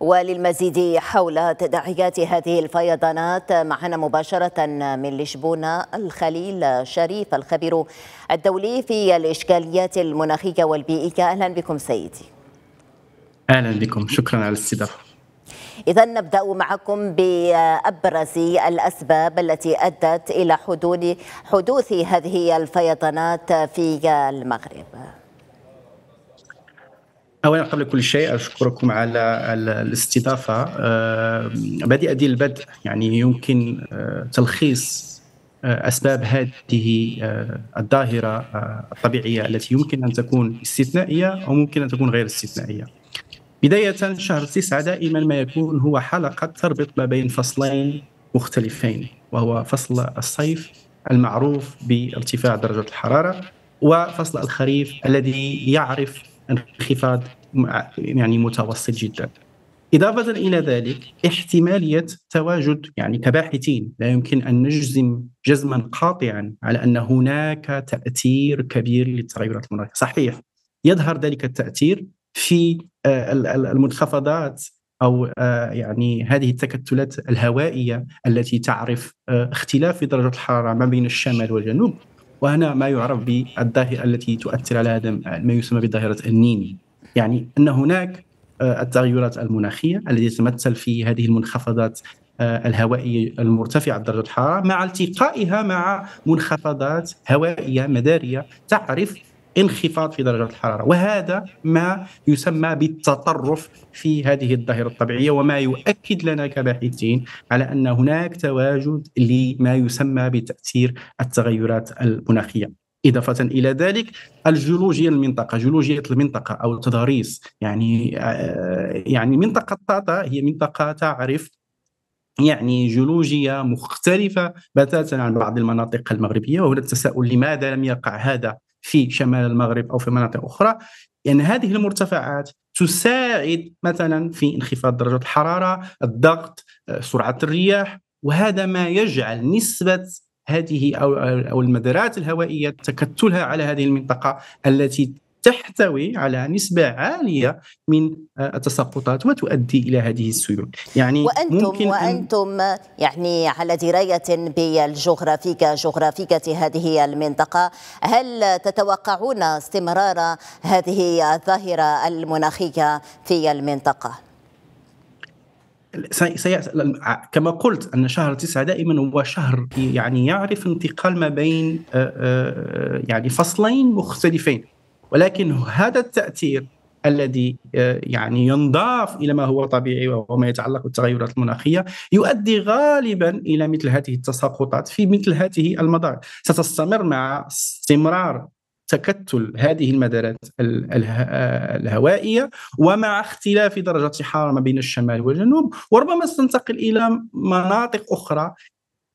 وللمزيد حول تداعيات هذه الفيضانات معنا مباشرة من لشبونة الخليل شريف الخبير الدولي في الإشكاليات المناخية والبيئية أهلا بكم سيدي أهلا بكم شكرا على الاستضافة إذا نبدأ معكم بأبرز الأسباب التي أدت إلى حدوث هذه الفيضانات في المغرب اولا قبل كل شيء اشكركم على, الاستضافه بديئه آه، دي البدء يعني يمكن آه، تلخيص آه، اسباب هذه الظاهره الطبيعيه التي يمكن ان تكون استثنائيه او ممكن ان تكون غير استثنائيه. بدايه شهر تسعه دائما ما يكون هو حلقه تربط ما بين فصلين مختلفين وهو فصل الصيف المعروف بارتفاع درجه الحراره وفصل الخريف الذي يعرف انخفاض يعني متوسط جدا إضافة إلى ذلك احتمالية تواجد يعني كباحثين لا يمكن أن نجزم جزما قاطعا على أن هناك تأثير كبير للتغيرات المناخية صحيح يظهر ذلك التأثير في آه، المنخفضات أو آه، يعني هذه التكتلات الهوائية التي تعرف آه، اختلاف درجة الحرارة ما بين الشمال والجنوب وهنا ما يعرف بالظاهرة التي تؤثر على هذا ما يسمى بظاهرة النيني يعني أن هناك آه، التغيرات المناخية التي تتمثل في هذه المنخفضات آه، الهوائية المرتفعة درجة الحرارة مع التقائها مع منخفضات هوائية مدارية تعرف انخفاض في درجات الحراره وهذا ما يسمى بالتطرف في هذه الظاهره الطبيعيه وما يؤكد لنا كباحثين على ان هناك تواجد لما يسمى بتاثير التغيرات المناخيه إضافة إلى ذلك الجيولوجيا المنطقة جيولوجية المنطقة أو التضاريس يعني آه، يعني منطقة طاطا هي منطقة تعرف يعني جيولوجيا مختلفة بتاتا عن بعض المناطق المغربية وهنا التساؤل لماذا لم يقع هذا في شمال المغرب أو في مناطق أخرى لأن يعني هذه المرتفعات تساعد مثلا في انخفاض درجة الحرارة الضغط آه، سرعة الرياح وهذا ما يجعل نسبة هذه أو المدارات الهوائية تكتلها على هذه المنطقة التي تحتوي على نسبة عالية من آه، التساقطات وتؤدي إلى هذه السيول يعني وأنتم, ممكن وأنتم أن يعني على دراية بالجغرافية جغرافية هذه المنطقة هل تتوقعون استمرار هذه الظاهرة المناخية في المنطقة؟ سي... كما قلت ان شهر تسعه دائما هو شهر يعني يعرف انتقال ما بين آه، آه، يعني فصلين مختلفين ولكن هذا التاثير الذي آه، يعني ينضاف الى ما هو طبيعي وهو ما يتعلق بالتغيرات المناخيه يؤدي غالبا الى مثل هذه التساقطات في مثل هذه المدار ستستمر مع استمرار تكتل هذه المدارات آه، الهوائيه ومع اختلاف درجه الحراره ما بين الشمال والجنوب وربما ستنتقل الى مناطق اخرى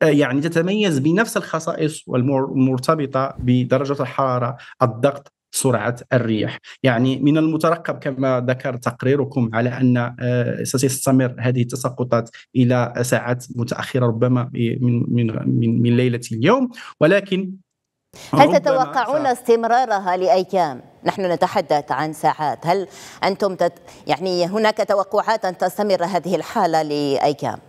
آه، يعني تتميز بنفس الخصائص والمرتبطه بدرجه الحراره الضغط سرعه الرياح يعني من المترقب كما ذكر تقريركم على ان آه، ستستمر هذه التساقطات الى ساعات متاخره ربما من من من, من ليله اليوم ولكن هل تتوقعون ف... استمرارها لايام؟ نحن نتحدث عن ساعات، هل انتم تت... يعني هناك توقعات ان تستمر هذه الحاله لايام؟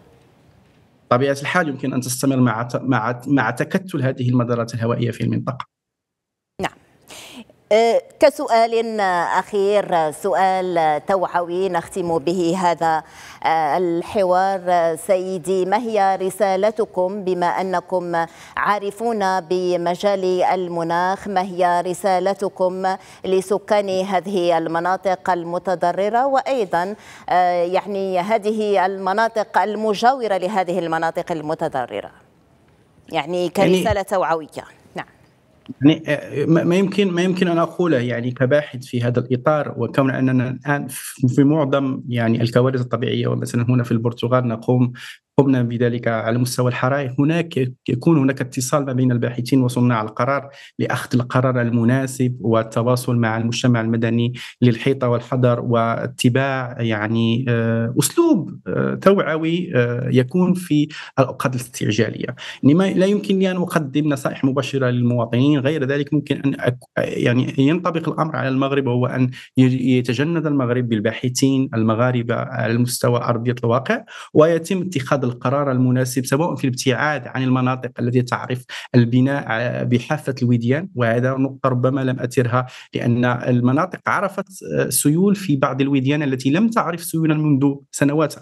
طبيعه الحال يمكن ان تستمر مع مع مع تكتل هذه المدارات الهوائيه في المنطقه. أه، كسؤال أخير سؤال توعوي نختم به هذا أه، الحوار سيدي ما هي رسالتكم بما أنكم عارفون بمجال المناخ ما هي رسالتكم لسكان هذه المناطق المتضررة وأيضا أه، يعني هذه المناطق المجاورة لهذه المناطق المتضررة يعني, يعني كرسالة يعني توعوية يعني آه، ما يمكن ما يمكن ان اقوله يعني كباحث في هذا الاطار وكون اننا الان في معظم يعني الكوارث الطبيعيه ومثلا هنا في البرتغال نقوم قمنا بذلك على مستوى الحرائق هناك يكون هناك اتصال ما بين الباحثين وصناع القرار لأخذ القرار المناسب والتواصل مع المجتمع المدني للحيطة والحذر واتباع يعني آه، أسلوب آه، توعوي آه، يكون في الأوقات الاستعجالية يعني لا لي أن أقدم نصائح مباشرة للمواطنين غير ذلك ممكن أن أك... يعني ينطبق الأمر على المغرب وهو أن يتجند المغرب بالباحثين المغاربة على مستوى أرضية الواقع ويتم اتخاذ اتخاذ القرار المناسب سواء في الابتعاد عن المناطق التي تعرف البناء آه، بحافه الوديان وهذا نقطه ربما لم اثرها لان المناطق عرفت آه، سيول في بعض الوديان التي لم تعرف سيولا منذ سنوات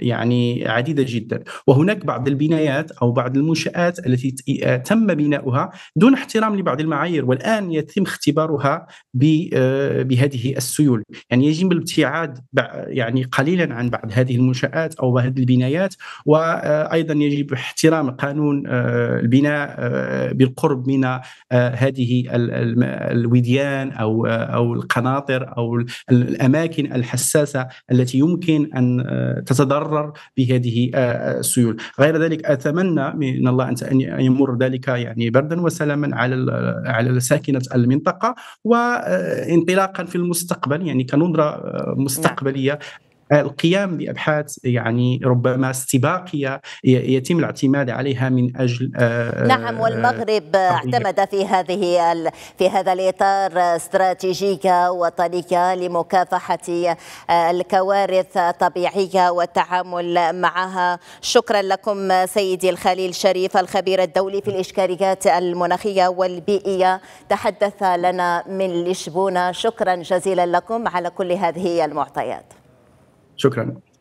يعني عديده جدا وهناك بعض البنايات او بعض المنشات التي آه، تم بناؤها دون احترام لبعض المعايير والان يتم اختبارها آه، بهذه السيول يعني يجب الابتعاد يعني قليلا عن بعض هذه المنشات او هذه البنايات وايضا آه، يجب احترام قانون البناء بالقرب من هذه الوديان او او القناطر او الاماكن الحساسه التي يمكن ان تتطلب تتضرر بهذه آه، آه، السيول غير ذلك أتمنى من الله أن يمر ذلك يعني بردا وسلاما على على ساكنة المنطقة وانطلاقا آه، في المستقبل يعني كنظرة نعم. مستقبلية آه، القيام بابحاث يعني ربما استباقيه يتم الاعتماد عليها من اجل آه، نعم والمغرب آه، اعتمد في هذه في هذا الاطار استراتيجيه وطنيه لمكافحه الكوارث الطبيعيه والتعامل معها شكرا لكم سيدي الخليل شريف الخبير الدولي في الاشكاليات المناخيه والبيئيه تحدث لنا من لشبونه شكرا جزيلا لكم على كل هذه المعطيات شكرا